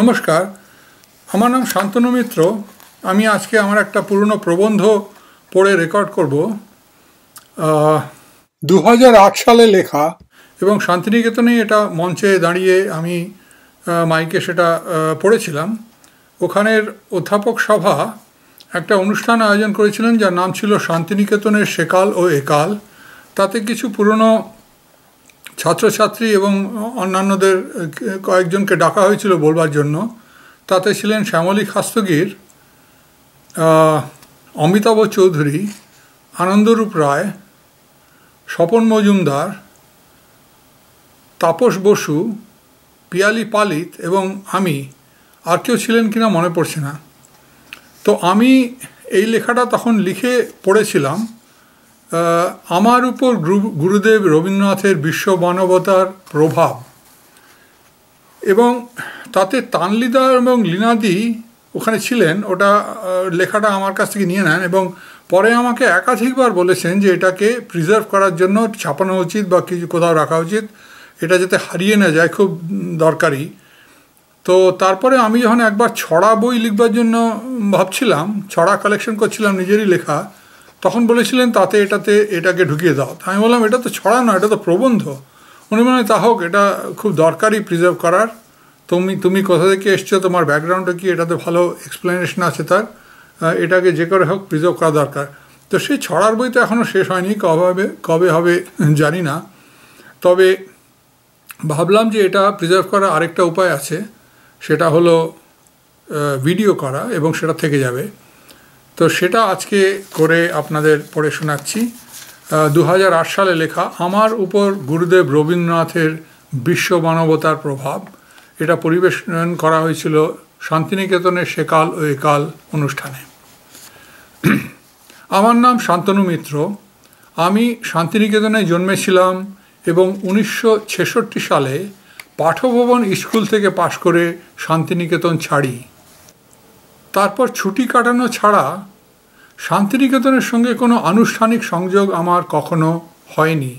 নমস্কার আমার নাম শান্তনু মিত্র আমি আজকে আমার একটা পুরনো প্রবন্ধ পড়ে রেকর্ড করব দু সালে লেখা এবং শান্তিনিকেতনে এটা মঞ্চে দাঁড়িয়ে আমি মাইকে সেটা পড়েছিলাম ওখানের অধ্যাপক সভা একটা অনুষ্ঠান আয়োজন করেছিলেন যার নাম ছিল শান্তিনিকেতনের সেকাল ও একাল তাতে কিছু পুরনো ছাত্রছাত্রী এবং অন্যান্যদের কয়েকজনকে ডাকা হয়েছিল বলবার জন্য তাতে ছিলেন শ্যামলী খাস্তগীর অমিতাভ চৌধুরী আনন্দরূপ রায় স্বপন মজুমদার তাপস বসু পিয়ালি পালিত এবং আমি আর কেউ ছিলেন কিনা মনে পড়ছে না তো আমি এই লেখাটা তখন লিখে পড়েছিলাম আমার উপর গুরুদেব রবীন্দ্রনাথের বিশ্ব মানবতার প্রভাব এবং তাতে তানলিদা এবং লীনাদি ওখানে ছিলেন ওটা লেখাটা আমার কাছ থেকে নিয়ে নেন এবং পরে আমাকে একাধিকবার বলেছেন যে এটাকে প্রিজার্ভ করার জন্য ছাপানো উচিত বা কিছু কোথাও রাখা উচিত এটা যাতে হারিয়ে না যায় খুব দরকারি তো তারপরে আমি যখন একবার ছড়া বই লিখবার জন্য ভাবছিলাম ছড়া কালেকশন করছিলাম নিজেরই লেখা তখন বলেছিলেন তাতে এটাতে এটাকে ঢুকিয়ে দাও আমি বললাম এটা তো ছড়া না এটা তো প্রবন্ধ উনি মনে তা হোক এটা খুব দরকারি প্রিজার্ভ করার তুমি তুমি কোথা থেকে এসছো তোমার ব্যাকগ্রাউন্ডটা কি এটাতে ভালো এক্সপ্লেনেশন আছে তার এটাকে যে করে হোক প্রিজার্ভ করা দরকার তো সেই ছড়ার বই তো এখনও শেষ হয়নি কবে কবে হবে জানি না তবে ভাবলাম যে এটা প্রিজার্ভ করার আরেকটা উপায় আছে সেটা হলো ভিডিও করা এবং সেটা থেকে যাবে তো সেটা আজকে করে আপনাদের পড়ে শোনাচ্ছি দু সালে লেখা আমার উপর গুরুদেব রবীন্দ্রনাথের বিশ্ব মানবতার প্রভাব এটা পরিবেশন করা হয়েছিল শান্তিনিকেতনের সেকাল ও একাল অনুষ্ঠানে আমার নাম শান্তনু মিত্র আমি শান্তিনিকেতনে জন্মেছিলাম এবং উনিশশো সালে পাঠভবন স্কুল থেকে পাশ করে শান্তিনিকেতন ছাড়ি তারপর ছুটি কাটানো ছাড়া শান্তিনিকেতনের সঙ্গে কোনো আনুষ্ঠানিক সংযোগ আমার কখনো হয়নি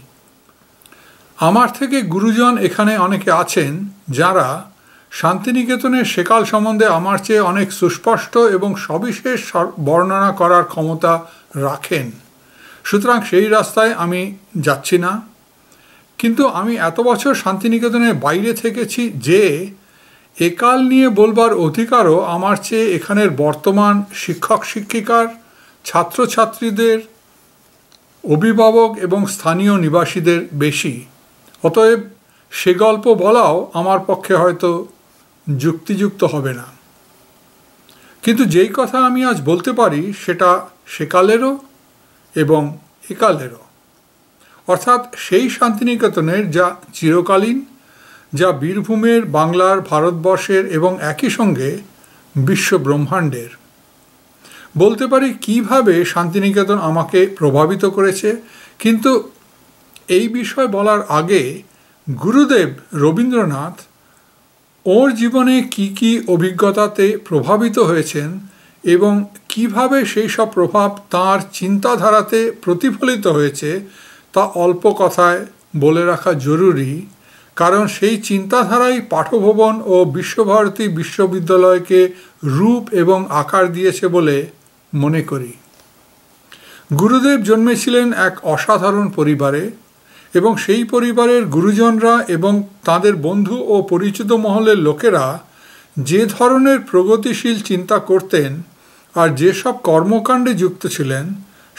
আমার থেকে গুরুজন এখানে অনেকে আছেন যারা শান্তিনিকেতনের সেকাল সম্বন্ধে আমার চেয়ে অনেক সুস্পষ্ট এবং সবিশেষ বর্ণনা করার ক্ষমতা রাখেন সুতরাং সেই রাস্তায় আমি যাচ্ছি না কিন্তু আমি এত বছর শান্তিনিকেতনের বাইরে থেকেছি যে একাল নিয়ে বলবার অধিকারও আমার চেয়ে এখানের বর্তমান শিক্ষক শিক্ষিকার ছাত্রছাত্রীদের অভিভাবক এবং স্থানীয় নিবাসীদের বেশি অতএব সে গল্প বলাও আমার পক্ষে হয়তো যুক্তিযুক্ত হবে না কিন্তু যেই কথা আমি আজ বলতে পারি সেটা সেকালেরও এবং একালেরও অর্থাৎ সেই শান্তিনিকেতনের যা চিরকালীন যা বীরভূমের বাংলার ভারতবর্ষের এবং একই সঙ্গে বিশ্ব ব্রহ্মাণ্ডের বলতে পারি কিভাবে শান্তিনিকেতন আমাকে প্রভাবিত করেছে কিন্তু এই বিষয় বলার আগে গুরুদেব রবীন্দ্রনাথ ওর জীবনে কি কি অভিজ্ঞতাতে প্রভাবিত হয়েছেন এবং কিভাবে সেই সব প্রভাব তার চিন্তাধারাতে প্রতিফলিত হয়েছে তা অল্প কথায় বলে রাখা জরুরি কারণ সেই চিন্তাধারাই পাঠভবন ও বিশ্বভারতী বিশ্ববিদ্যালয়কে রূপ এবং আকার দিয়েছে বলে মনে করি গুরুদেব জন্মেছিলেন এক অসাধারণ পরিবারে এবং সেই পরিবারের গুরুজনরা এবং তাদের বন্ধু ও পরিচিত মহলের লোকেরা যে ধরনের প্রগতিশীল চিন্তা করতেন আর যেসব কর্মকাণ্ডে যুক্ত ছিলেন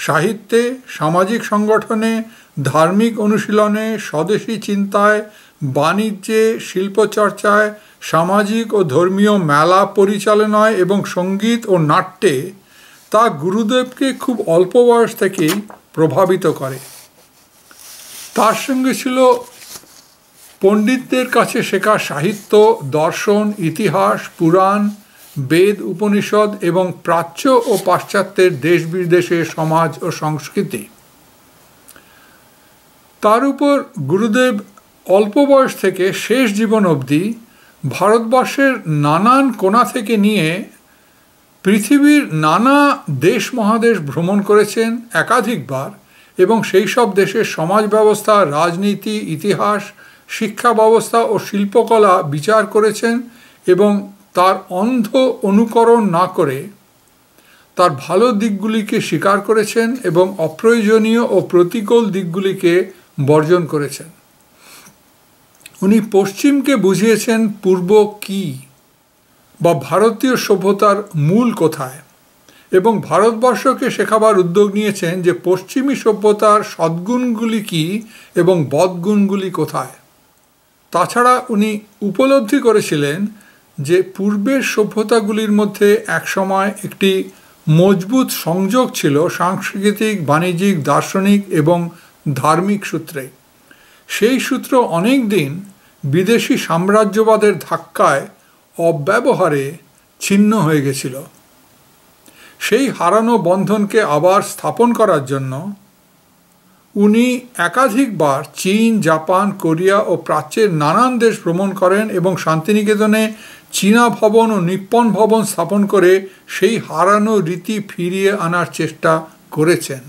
সাহিত্যে সামাজিক সংগঠনে ধার্মিক অনুশীলনে স্বদেশী চিন্তায় বাণিজ্যে শিল্পচর্চায় সামাজিক ও ধর্মীয় মেলা পরিচালনায় এবং সঙ্গীত ও নাট্যে তা গুরুদেবকে খুব অল্প বয়স থেকেই প্রভাবিত করে তার সঙ্গে ছিল পণ্ডিতদের কাছে শেখা সাহিত্য দর্শন ইতিহাস পুরাণ বেদ উপনিষদ এবং প্রাচ্য ও পাশ্চাত্যের দেশ বিদেশে সমাজ ও সংস্কৃতি তার উপর গুরুদেব অল্প বয়স থেকে শেষ জীবন অবধি ভারতবর্ষের নানান কোণা থেকে নিয়ে পৃথিবীর নানা দেশ মহাদেশ ভ্রমণ করেছেন একাধিকবার এবং সেই সব দেশের সমাজ ব্যবস্থা রাজনীতি ইতিহাস শিক্ষা ব্যবস্থা ও শিল্পকলা বিচার করেছেন এবং তার অন্ধ অনুকরণ না করে তার ভালো দিকগুলিকে স্বীকার করেছেন এবং অপ্রয়োজনীয় ও প্রতিকূল দিকগুলিকে বর্জন করেছেন উনি পশ্চিমকে বুঝিয়েছেন পূর্ব কি বা ভারতীয় সভ্যতার মূল কোথায় এবং ভারতবর্ষকে শেখাবার উদ্যোগ নিয়েছেন যে পশ্চিমী সভ্যতার সদ্গুণগুলি কি এবং বদগুণগুলি কোথায় তাছাড়া উনি উপলব্ধি করেছিলেন যে পূর্বের সভ্যতাগুলির মধ্যে একসময় একটি মজবুত সংযোগ ছিল সাংস্কৃতিক বাণিজ্যিক দার্শনিক এবং ধার্মিক সূত্রে সেই সূত্র অনেক দিন বিদেশি সাম্রাজ্যবাদের ধাক্কায় অব্যবহারে ছিন্ন হয়ে গেছিল সেই হারানো বন্ধনকে আবার স্থাপন করার জন্য উনি একাধিকবার চীন জাপান কোরিয়া ও প্রাচ্যের নানান দেশ ভ্রমণ করেন এবং শান্তিনিকেতনে চীনা ভবন ও নিপ্পন ভবন স্থাপন করে সেই হারানো রীতি ফিরিয়ে আনার চেষ্টা করেছেন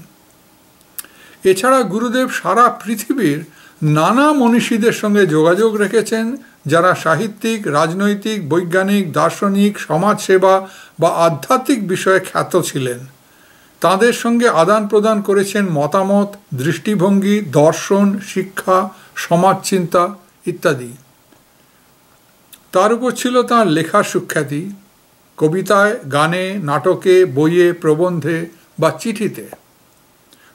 এছাড়া গুরুদেব সারা পৃথিবীর নানা মনীষীদের সঙ্গে যোগাযোগ রেখেছেন যারা সাহিত্যিক রাজনৈতিক বৈজ্ঞানিক দার্শনিক সমাজসেবা বা আধ্যাত্মিক বিষয়ে খ্যাত ছিলেন তাদের সঙ্গে আদান প্রদান করেছেন মতামত দৃষ্টিভঙ্গি দর্শন শিক্ষা সমাজচিন্তা ইত্যাদি তার উপর ছিল তাঁর লেখার সুখ্যাতি কবিতায় গানে নাটকে বইয়ে প্রবন্ধে বা চিঠিতে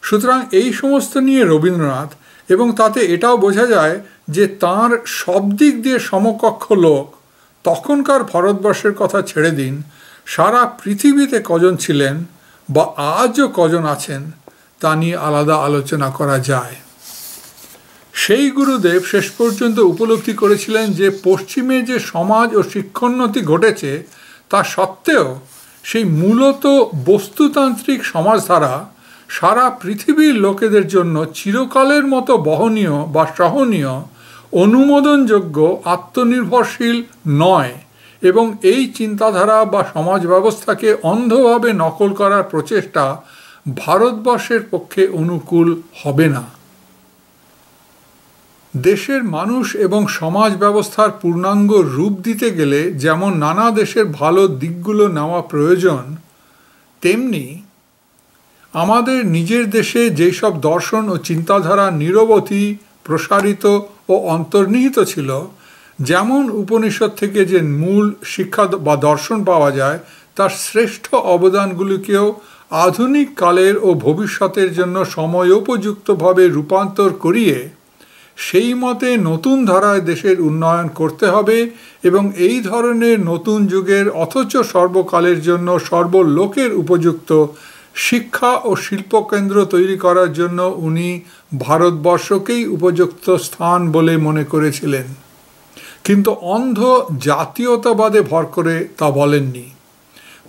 সুতরাং এই সমস্ত নিয়ে রবীন্দ্রনাথ এবং তাতে এটাও বোঝা যায় যে তার সব দিক দিয়ে সমকক্ষ লোক তখনকার ভারতবর্ষের কথা ছেড়ে দিন সারা পৃথিবীতে কজন ছিলেন বা আজও কজন আছেন তা নিয়ে আলাদা আলোচনা করা যায় সেই গুরুদেব শেষ পর্যন্ত উপলব্ধি করেছিলেন যে পশ্চিমে যে সমাজ ও শিক্ষোন্নতি ঘটেছে তা সত্ত্বেও সেই মূলত বস্তুতান্ত্রিক সমাজ ধারা সারা পৃথিবীর লোকেদের জন্য চিরকালের মতো বহনীয় বা সহনীয় অনুমোদনযোগ্য আত্মনির্ভরশীল নয় এবং এই চিন্তাধারা বা সমাজ ব্যবস্থাকে অন্ধভাবে নকল করার প্রচেষ্টা ভারতবর্ষের পক্ষে অনুকূল হবে না দেশের মানুষ এবং সমাজ ব্যবস্থার পূর্ণাঙ্গ রূপ দিতে গেলে যেমন নানা দেশের ভালো দিকগুলো নেওয়া প্রয়োজন তেমনি আমাদের নিজের দেশে যেসব দর্শন ও চিন্তাধারা নিরবতি প্রসারিত ও অন্তর্নিহিত ছিল যেমন উপনিষদ থেকে যে মূল শিক্ষা বা দর্শন পাওয়া যায় তার শ্রেষ্ঠ অবদানগুলিকেও আধুনিক কালের ও ভবিষ্যতের জন্য সময়োপযুক্তভাবে রূপান্তর করিয়ে সেই মতে নতুন ধারায় দেশের উন্নয়ন করতে হবে এবং এই ধরনের নতুন যুগের অথচ সর্বকালের জন্য সর্বলোকের উপযুক্ত শিক্ষা ও শিল্পকেন্দ্র তৈরি করার জন্য উনি ভারতবর্ষকেই উপযুক্ত স্থান বলে মনে করেছিলেন কিন্তু অন্ধ জাতীয়তাবাদে ভর করে তা বলেননি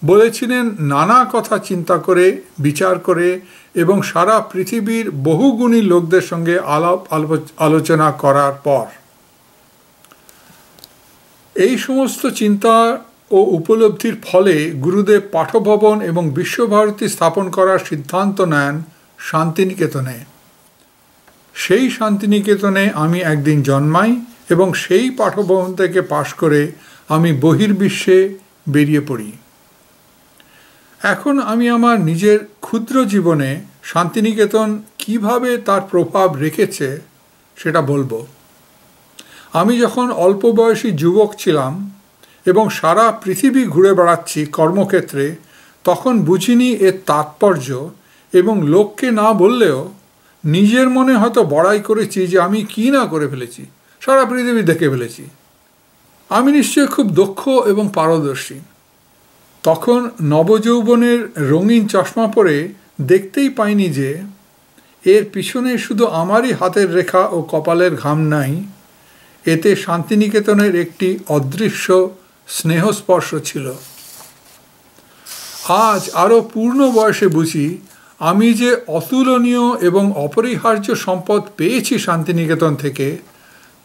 বলেছিলেন নানা কথা চিন্তা করে বিচার করে এবং সারা পৃথিবীর বহুগুণী লোকদের সঙ্গে আলাপ আলোচনা করার পর এই সমস্ত চিন্তা ও উপলব্ধির ফলে গুরুদেব পাঠভবন এবং বিশ্বভারতী স্থাপন করার সিদ্ধান্ত নেন শান্তিনিকেতনে সেই শান্তিনিকেতনে আমি একদিন জন্মাই এবং সেই পাঠভবন থেকে পাশ করে আমি বহির্বিশ্বে বেরিয়ে পড়ি এখন আমি আমার নিজের ক্ষুদ্র জীবনে শান্তিনিকেতন কিভাবে তার প্রভাব রেখেছে সেটা বলবো আমি যখন অল্প বয়সী যুবক ছিলাম এবং সারা পৃথিবী ঘুরে বেড়াচ্ছি কর্মক্ষেত্রে তখন বুঝিনি এর তাৎপর্য এবং লোককে না বললেও নিজের মনে হয়তো বড়াই করেছি যে আমি কী না করে ফেলেছি সারা পৃথিবী দেখে ফেলেছি আমি নিশ্চয়ই খুব দক্ষ এবং পারদর্শী তখন নবযৌবনের রঙিন চশমা পরে দেখতেই পাইনি যে এর পিছনে শুধু আমারই হাতের রেখা ও কপালের ঘাম নাই এতে শান্তিনিকেতনের একটি অদৃশ্য স্নেহস্পর্শ ছিল আজ আরও পূর্ণ বয়সে বুঝি আমি যে অতুলনীয় এবং অপরিহার্য সম্পদ পেয়েছি শান্তিনিকেতন থেকে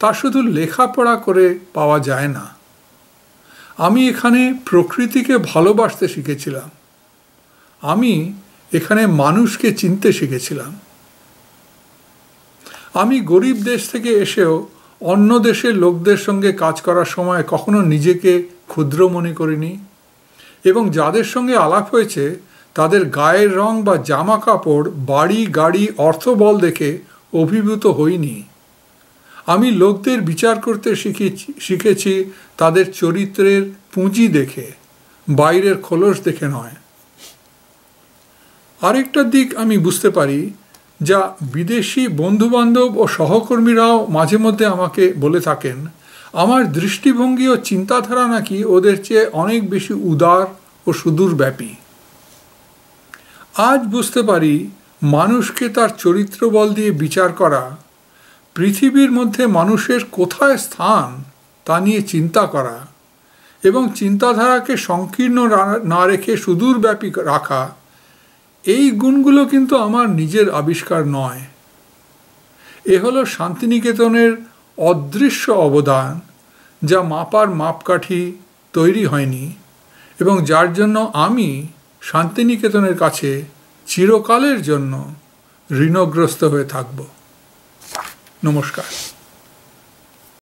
তা শুধু লেখাপড়া করে পাওয়া যায় না আমি এখানে প্রকৃতিকে ভালোবাসতে শিখেছিলাম আমি এখানে মানুষকে চিনতে শিখেছিলাম আমি গরিব দেশ থেকে এসেও অন্য দেশের লোকদের সঙ্গে কাজ করার সময় কখনো নিজেকে ক্ষুদ্র মনে করিনি এবং যাদের সঙ্গে আলাপ হয়েছে তাদের গায়ের রং বা জামা কাপড় বাড়ি গাড়ি অর্থবল দেখে অভিভূত হইনি আমি লোকদের বিচার করতে শিখেছি শিখেছি তাদের চরিত্রের পুঁজি দেখে বাইরের খোলস দেখে নয় আরেকটা দিক আমি বুঝতে পারি যা বিদেশি বন্ধুবান্ধব ও সহকর্মীরাও মাঝে মধ্যে আমাকে বলে থাকেন আমার দৃষ্টিভঙ্গি ও চিন্তাধারা নাকি ওদের চেয়ে অনেক বেশি উদার ও সুদূরব্যাপী আজ বুঝতে পারি মানুষকে তার চরিত্র বল দিয়ে বিচার করা পৃথিবীর মধ্যে মানুষের কোথায় স্থান তা নিয়ে চিন্তা করা এবং চিন্তাধারাকে সংকীর্ণ না রেখে সুদূরব্যাপী রাখা এই গুণগুলো কিন্তু আমার নিজের আবিষ্কার নয় এ হলো শান্তিনিকেতনের অদৃশ্য অবদান যা মাপার মাপকাঠি তৈরি হয়নি এবং যার জন্য আমি শান্তিনিকেতনের কাছে চিরকালের জন্য ঋণগ্রস্ত হয়ে থাকব নমস্কার